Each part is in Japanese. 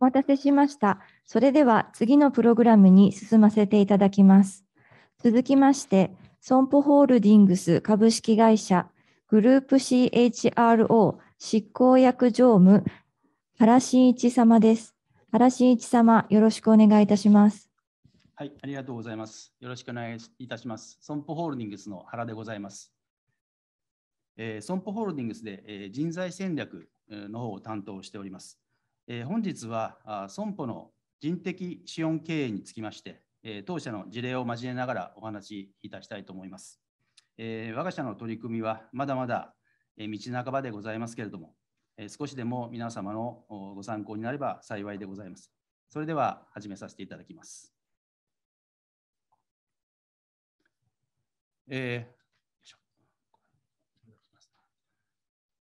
お待たせしました。それでは次のプログラムに進ませていただきます。続きまして、損保ホールディングス株式会社グループ CHRO 執行役常務原信一様です。原信一様、よろしくお願いいたします。はい、ありがとうございます。よろしくお願いいたします。損保ホールディングスの原でございます。えー、損保ホールディングスで、えー、人材戦略の方を担当しております。えー、本日は損保の人的資本経営につきまして、えー、当社の事例を交えながらお話しいたしたいと思います。えー、我が社の取り組みはまだまだ道半ばでございますけれども、え少しでも皆様のご参考になれば幸いでございます。それでは始めさせていただきます。え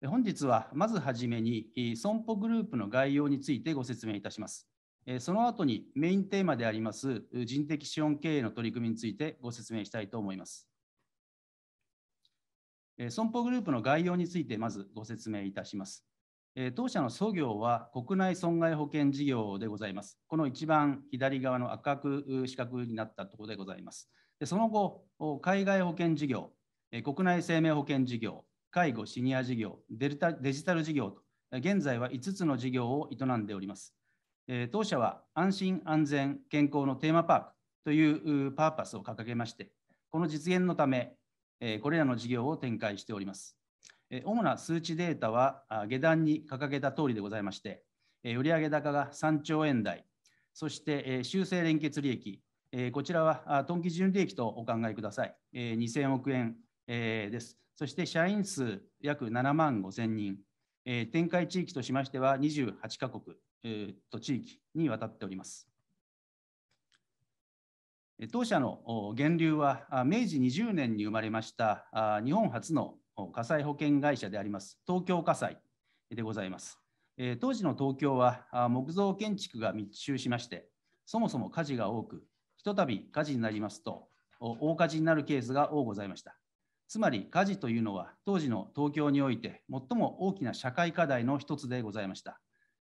本日はまずはじめに損保グループの概要についてご説明いたします。その後にメインテーマであります人的資本経営の取り組みについてご説明したいと思います。損保グループの概要についてまずご説明いたします。当社の創業は国内損害保険事業でございます。この一番左側の赤く四角になったところでございます。その後、海外保険事業、国内生命保険事業、介護・シニア事業、デルタデジタル事業と、現在は5つの事業を営んでおります。当社は安心・安全・健康のテーマパークというパーパスを掲げまして、この実現のため、これらの事業を展開しております。主な数値データは下段に掲げた通りでございまして、売上高が3兆円台、そして修正連結利益、こちらは当期純利益とお考えください。2000億円です。そして社員数約7万5千人、えー、展開地域としましては28カ国、えー、と地域にわたっております。当社の源流は明治20年に生まれました日本初の火災保険会社であります東京火災でございます。当時の東京は木造建築が密集しましてそもそも火事が多くひとたび火事になりますと大火事になるケースが多ございました。つまり家事というのは当時の東京において最も大きな社会課題の一つでございました。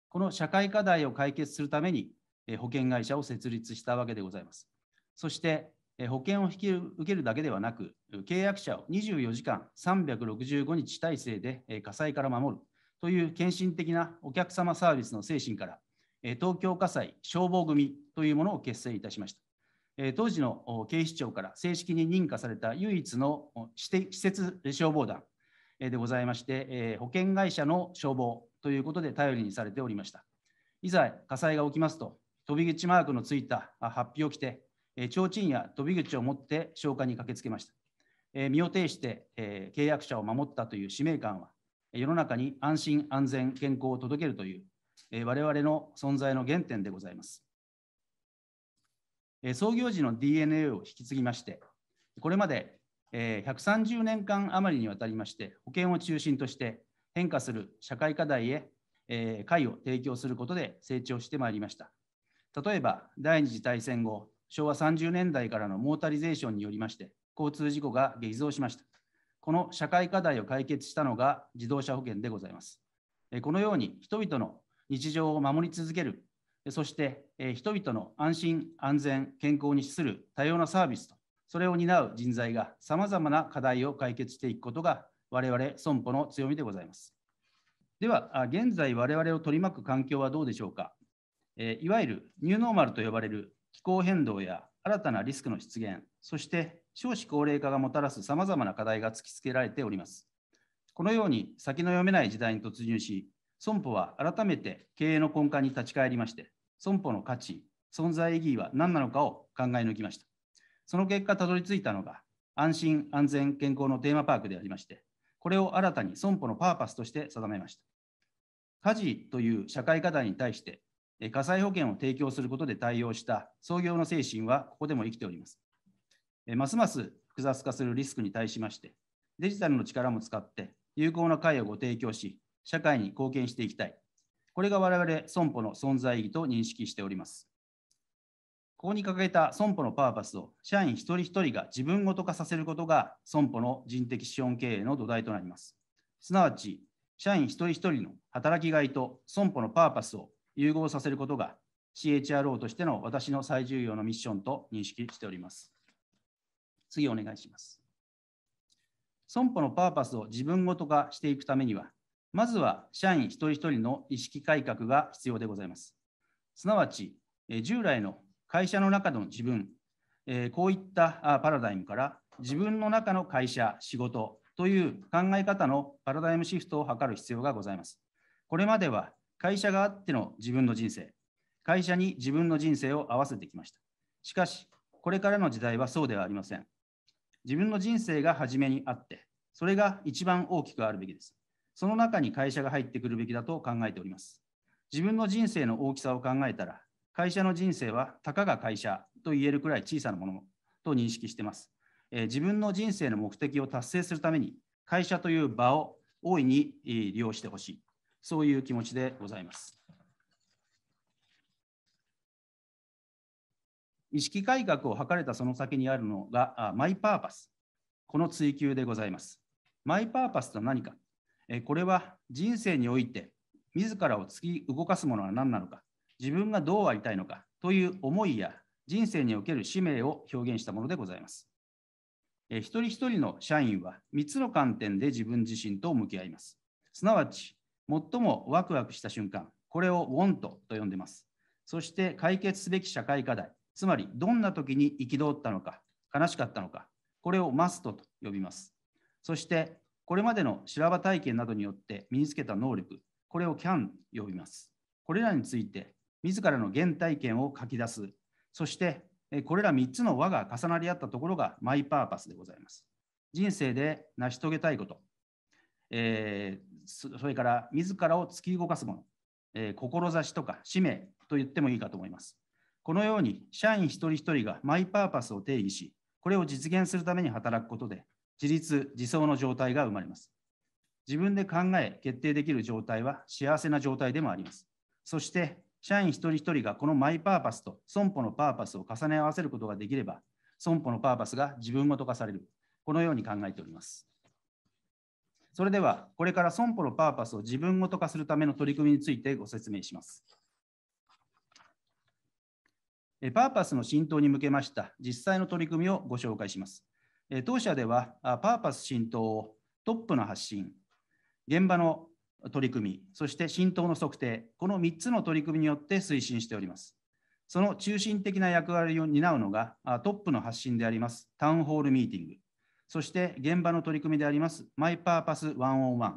この社会課題を解決するために保険会社を設立したわけでございます。そして保険を引き受けるだけではなく、契約者を24時間365日体制で火災から守るという献身的なお客様サービスの精神から、東京火災消防組というものを結成いたしました。え当時の警視庁から正式に認可された唯一の施設消防団でございまして、え保険会社の消防ということで頼りにされておりました。いざ火災が起きますと、飛び口マークのついたハッピを着て、提灯や飛び口を持って消火に駆けつけました。身を挺して契約者を守ったという使命感は、世の中に安心、安全、健康を届けるという、我々の存在の原点でございます。創業時の DNA を引き継ぎまして、これまで130年間余りにわたりまして、保険を中心として変化する社会課題へ会を提供することで成長してまいりました。例えば、第二次大戦後、昭和30年代からのモータリゼーションによりまして、交通事故が激増しました。この社会課題を解決したのが自動車保険でございます。このように人々の日常を守り続けるそして、え人々の安心、安全、健康に資する多様なサービスと、それを担う人材がさまざまな課題を解決していくことが、我々損保の強みでございます。では、現在我々を取り巻く環境はどうでしょうか。えいわゆるニューノーマルと呼ばれる気候変動や新たなリスクの出現、そして少子高齢化がもたらすさまざまな課題が突きつけられております。このように先の読めない時代に突入し、損保は改めて経営の根幹に立ち返りまして、損保の価値、存在意義は何なのかを考え抜きました。その結果、たどり着いたのが、安心、安全、健康のテーマパークでありまして、これを新たに損保のパーパスとして定めました。家事という社会課題に対して、火災保険を提供することで対応した創業の精神はここでも生きております。ますます複雑化するリスクに対しまして、デジタルの力も使って有効な会をご提供し、社会に貢献していきたい。これが我々損保の存在意義と認識しております。ここに掲げた損保のパーパスを社員一人一人が自分ごと化させることが損保の人的資本経営の土台となります。すなわち、社員一人一人の働きがいと損保のパーパスを融合させることが CHRO としての私の最重要なミッションと認識しております。次お願いします。損保のパーパスを自分ごと化していくためには、まずは社員一人一人の意識改革が必要でございます。すなわち、従来の会社の中の自分、こういったパラダイムから自分の中の会社、仕事という考え方のパラダイムシフトを図る必要がございます。これまでは会社があっての自分の人生、会社に自分の人生を合わせてきました。しかし、これからの時代はそうではありません。自分の人生が初めにあって、それが一番大きくあるべきです。その中に会社が入ってくるべきだと考えております。自分の人生の大きさを考えたら、会社の人生はたかが会社と言えるくらい小さなものと認識しています。え自分の人生の目的を達成するために、会社という場を大いに利用してほしい、そういう気持ちでございます。意識改革を図れたその先にあるのがマイパーパス、この追求でございます。マイパーパスとは何かこれは人生において自らを突き動かすものは何なのか自分がどうありたいのかという思いや人生における使命を表現したものでございます。一人一人の社員は3つの観点で自分自身と向き合います。すなわち、最もワクワクした瞬間、これをウォントと呼んでます。そして解決すべき社会課題、つまりどんな時に憤ったのか、悲しかったのか、これをマストと呼びます。そしてこれまでの修羅場体験などによって身につけた能力、これを CAN 呼びます。これらについて、自らの原体験を書き出す、そしてこれら3つの輪が重なり合ったところがマイパーパスでございます。人生で成し遂げたいこと、えー、それから自らを突き動かすもの、えー、志とか使命と言ってもいいかと思います。このように社員一人一人がマイパーパスを定義し、これを実現するために働くことで、自立自走の状態が生まれます。自分で考え、決定できる状態は幸せな状態でもあります。そして、社員一人一人がこのマイパーパスと損保のパーパスを重ね合わせることができれば、損保のパーパスが自分ごと化される。このように考えております。それでは、これから損保のパーパスを自分ごと化するための取り組みについてご説明します。パーパスの浸透に向けました実際の取り組みをご紹介します。当社ではパーパス浸透をトップの発信、現場の取り組み、そして浸透の測定、この3つの取り組みによって推進しております。その中心的な役割を担うのがトップの発信でありますタウンホールミーティング、そして現場の取り組みでありますマイパーパスワンオンワ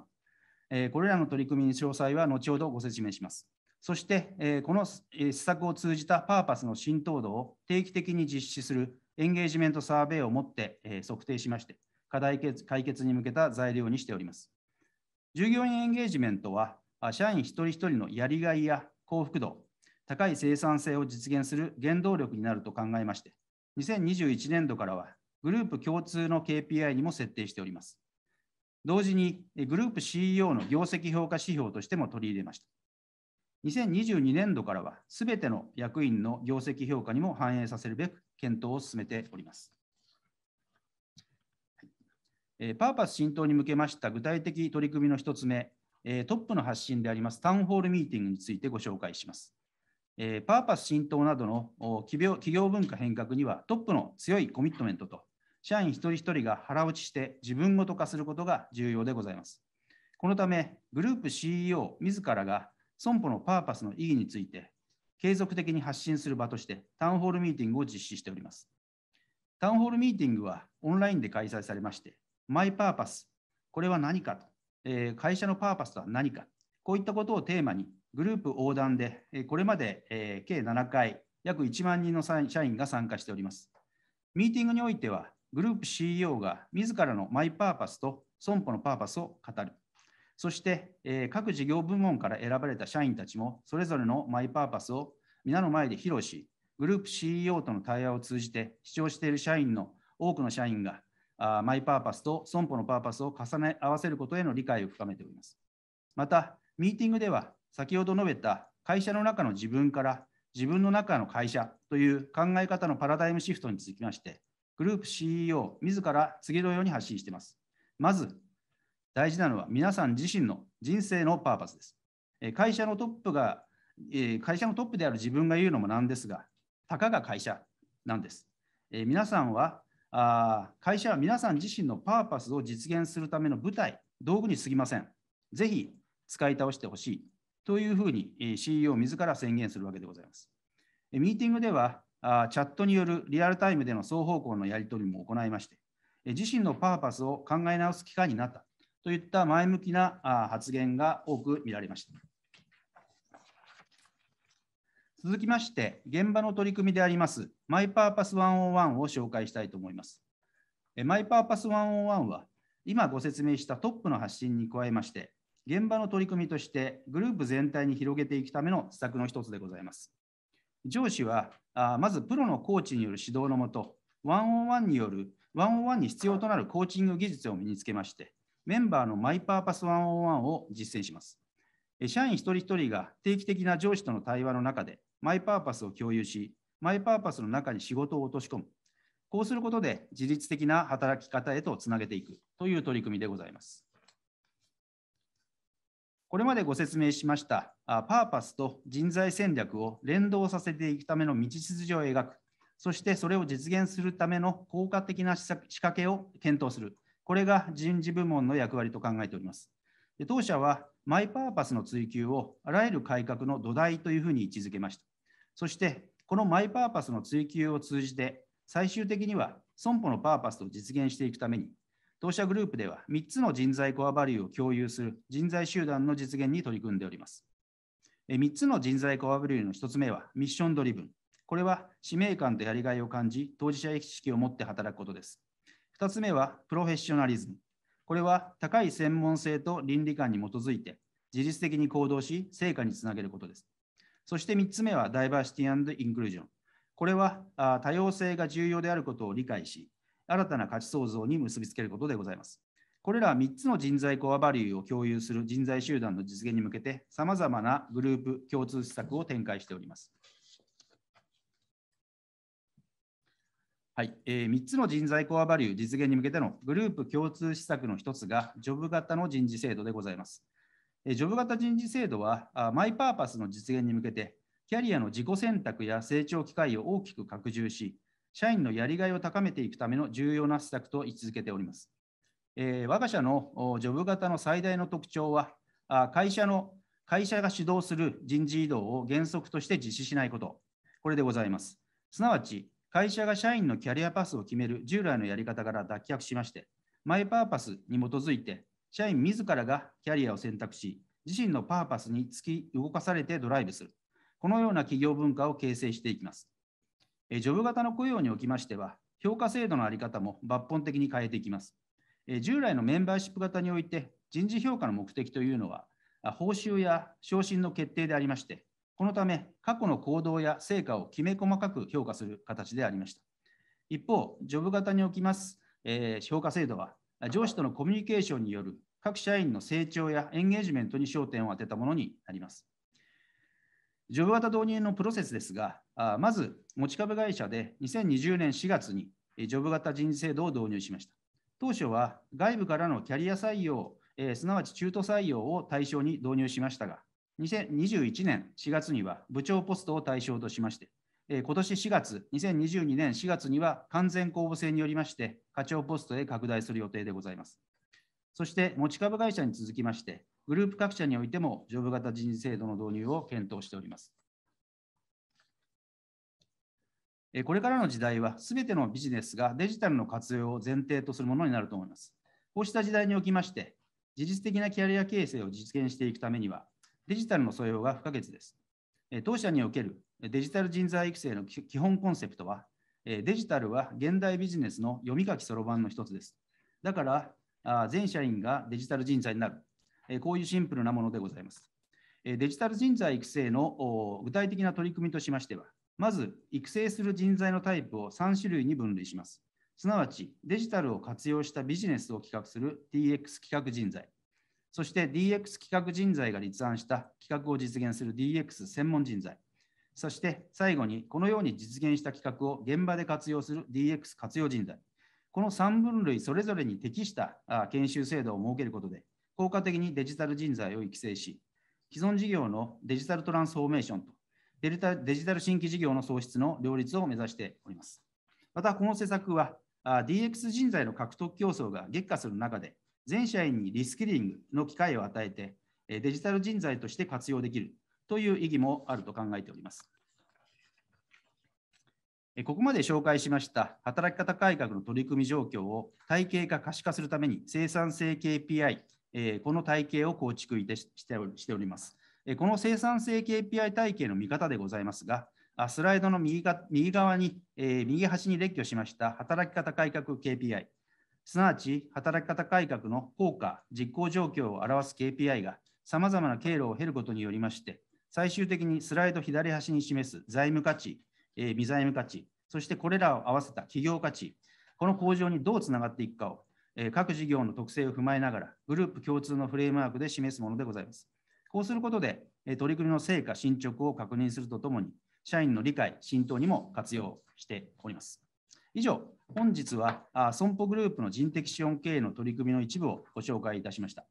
ン、これらの取り組みに詳細は後ほどご説明します。そして、この施策を通じたパーパスの浸透度を定期的に実施するエンゲージメントサーベイをもって、え測定しまして、課題解決に向けた材料にしております。従業員エンゲージメントは、社員一人一人のやりがいや幸福度、高い生産性を実現する原動力になると考えまして、2021年度からはグループ共通の KPI にも設定しております。同時にグループ CEO の業績評価指標としても取り入れました。2022年度からは、すべての役員の業績評価にも反映させるべく、検討を進めております。パーパス浸透に向けました具体的取り組みの1つ目、トップの発信でありますタウンホールミーティングについてご紹介します。パーパス浸透などの企業文化変革にはトップの強いコミットメントと社員一人一人が腹落ちして自分ごと化することが重要でございます。このため、グループ CEO 自らが損保のパーパスの意義について継続的に発信する場としてタウンホールミーティングを実施しております。タウンホールミーティングはオンラインで開催されまして、マイパーパス、これは何かと、え会社のパーパスとは何か、こういったことをテーマにグループ横断で、えこれまで、え計7回、約1万人の社員が参加しております。ミーティングにおいては、グループ CEO が自らのマイパーパスと損保のパーパスを語る。そして、えー、各事業部門から選ばれた社員たちも、それぞれのマイパーパスを皆の前で披露し、グループ CEO との対話を通じて、視聴している社員の多くの社員が、あマイパーパスと損保のパーパスを重ね合わせることへの理解を深めております。また、ミーティングでは、先ほど述べた会社の中の自分から自分の中の会社という考え方のパラダイムシフトにつきまして、グループ CEO 自ら次のように発信しています。まず、大事なのは皆さん自身の人生のパーパスです。会社のトップが、会社のトップである自分が言うのもなんですが、たかが会社なんです。皆さんは、会社は皆さん自身のパーパスを実現するための舞台、道具に過ぎません。ぜひ使い倒してほしいというふうに CEO 自ら宣言するわけでございます。ミーティングでは、チャットによるリアルタイムでの双方向のやり取りも行いまして、自身のパーパスを考え直す機会になった。といった前向きな発言が多く見られました。続きまして、現場の取り組みであります、マイパーパス101を紹介したいと思います。マイパーパス101は、今ご説明したトップの発信に加えまして、現場の取り組みとしてグループ全体に広げていくための施策の一つでございます。上司は、まずプロのコーチによる指導のもと、101による、101に必要となるコーチング技術を身につけまして、メンバーのマイパーパス101を実践します。社員一人一人が定期的な上司との対話の中でマイパーパスを共有し、マイパーパスの中に仕事を落とし込む。こうすることで自律的な働き方へとつなげていくという取り組みでございます。これまでご説明しましたパーパスと人材戦略を連動させていくための道筋を描く、そしてそれを実現するための効果的な仕掛けを検討する。これが人事部門の役割と考えております。で当社はマイパーパスの追求をあらゆる改革の土台というふうに位置づけました。そして、このマイパーパスの追求を通じて、最終的には損保のパーパスを実現していくために、当社グループでは3つの人材コアバリューを共有する人材集団の実現に取り組んでおります。3つの人材コアバリューの1つ目はミッションドリブン。これは使命感とやりがいを感じ、当事者意識を持って働くことです。2つ目はプロフェッショナリズム。これは高い専門性と倫理観に基づいて自律的に行動し成果につなげることです。そして3つ目はダイバーシティインクルージョン。これは多様性が重要であることを理解し、新たな価値創造に結びつけることでございます。これら3つの人材コアバリューを共有する人材集団の実現に向けて、さまざまなグループ共通施策を展開しております。はいえー、3つの人材コアバリュー実現に向けてのグループ共通施策の1つが、ジョブ型の人事制度でございます。えー、ジョブ型人事制度はあ、マイパーパスの実現に向けて、キャリアの自己選択や成長機会を大きく拡充し、社員のやりがいを高めていくための重要な施策と位置づけております。えー、我が社のジョブ型の最大の特徴は、あ会社の会社が主導する人事異動を原則として実施しないこと、これでございます。すなわち、会社が社員のキャリアパスを決める従来のやり方から脱却しまして、マイパーパスに基づいて、社員自らがキャリアを選択し、自身のパーパスにつき動かされてドライブする。このような企業文化を形成していきます。ジョブ型の雇用におきましては、評価制度の在り方も抜本的に変えていきます。従来のメンバーシップ型において、人事評価の目的というのは、報酬や昇進の決定でありまして、このため、過去の行動や成果をきめ細かく評価する形でありました。一方、ジョブ型におきます、えー、評価制度は、上司とのコミュニケーションによる各社員の成長やエンゲージメントに焦点を当てたものになります。ジョブ型導入のプロセスですが、まず持ち株会社で2020年4月にジョブ型人事制度を導入しました。当初は外部からのキャリア採用、えー、すなわち中途採用を対象に導入しましたが、2021年4月には部長ポストを対象としまして、今年4月、2022年4月には完全公募制によりまして、課長ポストへ拡大する予定でございます。そして、持ち株会社に続きまして、グループ各社においても、ジョブ型人事制度の導入を検討しております。これからの時代は、すべてのビジネスがデジタルの活用を前提とするものになると思います。こうした時代におきまして、事実的なキャリア形成を実現していくためには、デジタルの素養が不可欠です。当社におけるデジタル人材育成の基本コンセプトは、デジタルは現代ビジネスの読み書きそろばんの一つです。だから、全社員がデジタル人材になる。こういうシンプルなものでございます。デジタル人材育成の具体的な取り組みとしましては、まず育成する人材のタイプを3種類に分類します。すなわち、デジタルを活用したビジネスを企画する t x 企画人材。そして DX 企画人材が立案した企画を実現する DX 専門人材。そして最後に、このように実現した企画を現場で活用する DX 活用人材。この3分類それぞれに適した研修制度を設けることで、効果的にデジタル人材を育成し、既存事業のデジタルトランスフォーメーションとデジタルデジタル新規事業の創出の両立を目指しております。また、この施策は DX 人材の獲得競争が激化する中で、全社員にリスキリングの機会を与えて、デジタル人材として活用できるという意義もあると考えております。ここまで紹介しました働き方改革の取り組み状況を体系化可視化するために生産性 KPI、この体系を構築しております。この生産性 KPI 体系の見方でございますが、スライドの右側に、右端に列挙しました働き方改革 KPI、すなわち働き方改革の効果、実行状況を表す KPI がさまざまな経路を経ることによりまして、最終的にスライド左端に示す財務価値、えー、未財務価値、そしてこれらを合わせた企業価値、この向上にどうつながっていくかを、えー、各事業の特性を踏まえながら、グループ共通のフレームワークで示すものでございます。こうすることで、えー、取り組みの成果、進捗を確認するとともに、社員の理解、浸透にも活用しております。以上、本日は損保グループの人的資本経営の取り組みの一部をご紹介いたしました。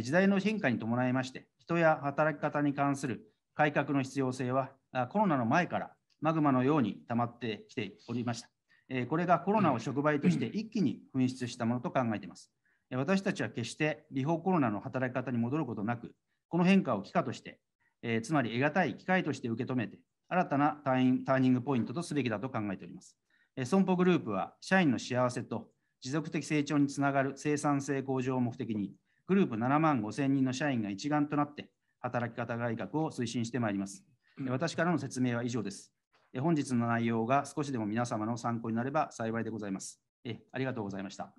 時代の変化に伴いまして、人や働き方に関する改革の必要性はコロナの前からマグマのように溜まってきておりました。これがコロナを触媒として一気に噴出したものと考えています。私たちは決して違法コロナの働き方に戻ることなく、この変化を機会として、つまり得難い機会として受け止めて、新たなターニングポイントとすべきだと考えております。損保グループは社員の幸せと持続的成長につながる生産性向上を目的に、グループ7万5千人の社員が一丸となって働き方改革を推進してまいります。私からの説明は以上です。本日の内容が少しでも皆様の参考になれば幸いでございます。ありがとうございました。